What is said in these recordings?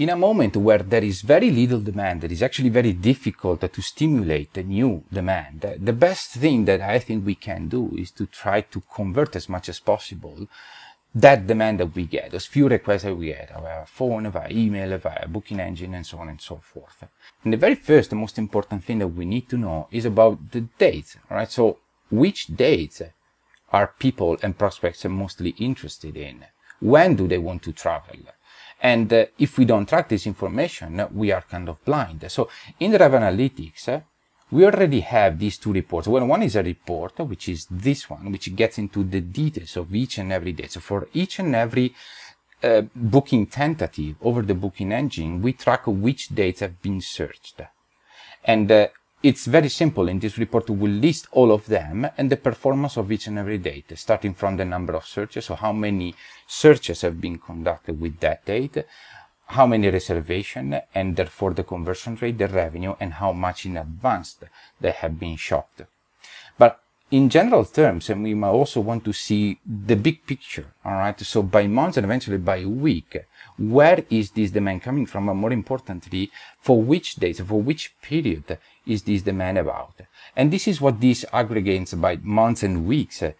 in a moment where there is very little demand, it is actually very difficult to stimulate the new demand. The best thing that I think we can do is to try to convert as much as possible that demand that we get, those few requests that we get via phone, via email, via booking engine, and so on and so forth. And the very first, the most important thing that we need to know is about the dates, right? So which dates are people and prospects mostly interested in? When do they want to travel? And uh, if we don't track this information, we are kind of blind. So in Rev Analytics, we already have these two reports. Well, one is a report, which is this one, which gets into the details of each and every day. So for each and every uh, booking tentative over the booking engine, we track which dates have been searched. And uh, it's very simple in this report we will list all of them and the performance of each and every date, starting from the number of searches, so how many searches have been conducted with that date, how many reservation and therefore the conversion rate, the revenue and how much in advance they have been shopped. But in general terms, and we might also want to see the big picture, all right? So by months and eventually by week, where is this demand coming from? And more importantly, for which dates, for which period is this demand about? And this is what this aggregates by months and weeks uh,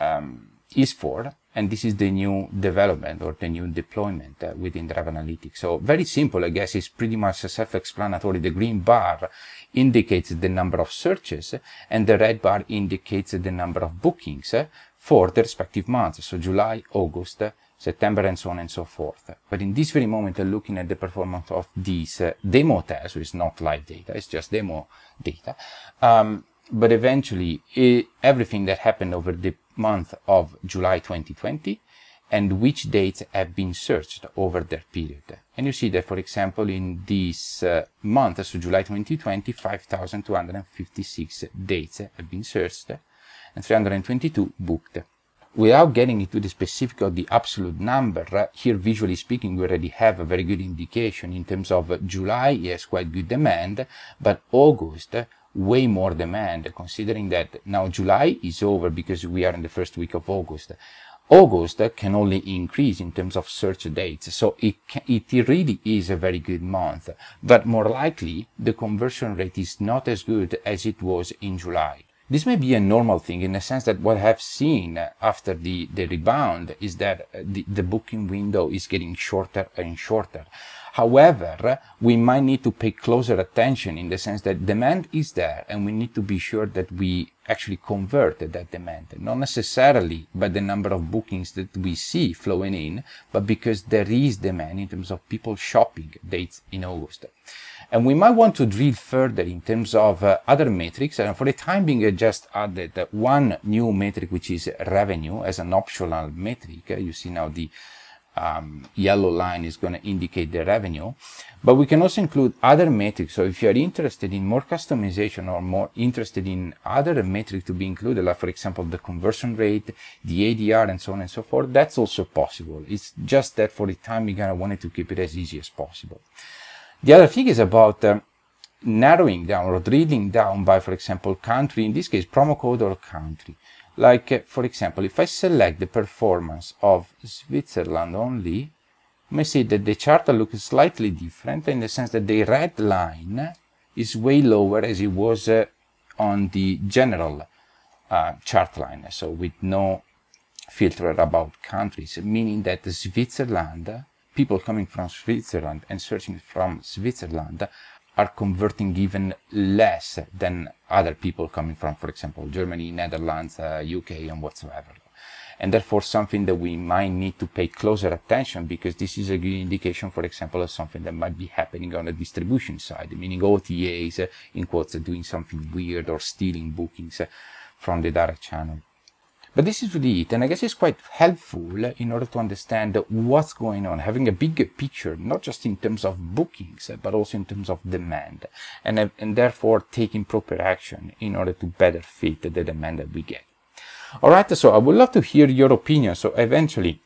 um, is for. And this is the new development or the new deployment uh, within Drive Analytics. So very simple, I guess, it's pretty much self-explanatory. The green bar indicates the number of searches and the red bar indicates the number of bookings uh, for the respective months. So July, August, uh, September and so on and so forth. But in this very moment, I'm looking at the performance of these uh, demo tests, which is not live data, it's just demo data. Um, but eventually, it, everything that happened over the month of July 2020 and which dates have been searched over that period. And you see that, for example, in this uh, month, so July 2020, 5,256 dates have been searched and 322 booked without getting into the specific of the absolute number, uh, here visually speaking, we already have a very good indication in terms of uh, July, yes, quite good demand, but August, uh, way more demand, considering that now July is over because we are in the first week of August. August can only increase in terms of search dates, so it, it really is a very good month, but more likely the conversion rate is not as good as it was in July. This may be a normal thing in the sense that what I've seen after the, the rebound is that uh, the, the booking window is getting shorter and shorter. However, we might need to pay closer attention in the sense that demand is there and we need to be sure that we actually convert that demand, not necessarily by the number of bookings that we see flowing in, but because there is demand in terms of people shopping dates in August. And we might want to drill further in terms of uh, other metrics. And for the time being, I just added uh, one new metric, which is revenue as an optional metric. Uh, you see now the um, yellow line is going to indicate the revenue, but we can also include other metrics. So if you are interested in more customization or more interested in other metrics to be included, like for example, the conversion rate, the ADR and so on and so forth, that's also possible. It's just that for the time being, I wanted to keep it as easy as possible. The other thing is about um, narrowing down or drilling down by, for example, country, in this case, promo code or country. Like, uh, for example, if I select the performance of Switzerland only, you may see that the chart looks slightly different in the sense that the red line is way lower as it was uh, on the general uh, chart line, so with no filter about countries, meaning that Switzerland people coming from Switzerland and searching from Switzerland are converting even less than other people coming from, for example, Germany, Netherlands, uh, UK, and whatsoever. And therefore, something that we might need to pay closer attention because this is a good indication, for example, of something that might be happening on the distribution side, meaning OTAs, uh, in quotes, uh, doing something weird or stealing bookings uh, from the direct channel. But this is really it, and I guess it's quite helpful in order to understand what's going on, having a bigger picture, not just in terms of bookings, but also in terms of demand, and, and therefore taking proper action in order to better fit the demand that we get. All right, so I would love to hear your opinion. So eventually,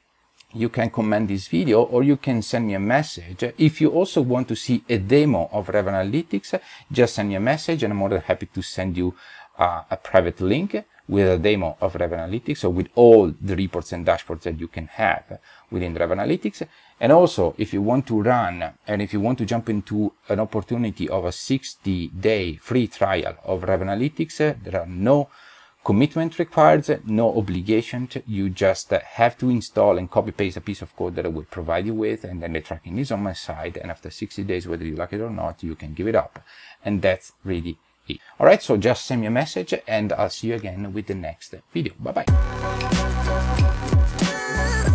you can comment this video or you can send me a message. If you also want to see a demo of Rev Analytics, just send me a message and I'm more than happy to send you uh, a private link with a demo of Rev Analytics, so with all the reports and dashboards that you can have within Rev Analytics. And also, if you want to run and if you want to jump into an opportunity of a 60 day free trial of Rev Analytics, there are no commitment required, no obligation. To, you just uh, have to install and copy paste a piece of code that I will provide you with. And then the tracking is on my side. And after 60 days, whether you like it or not, you can give it up. And that's really it. All right. So just send me a message and I'll see you again with the next video. Bye bye.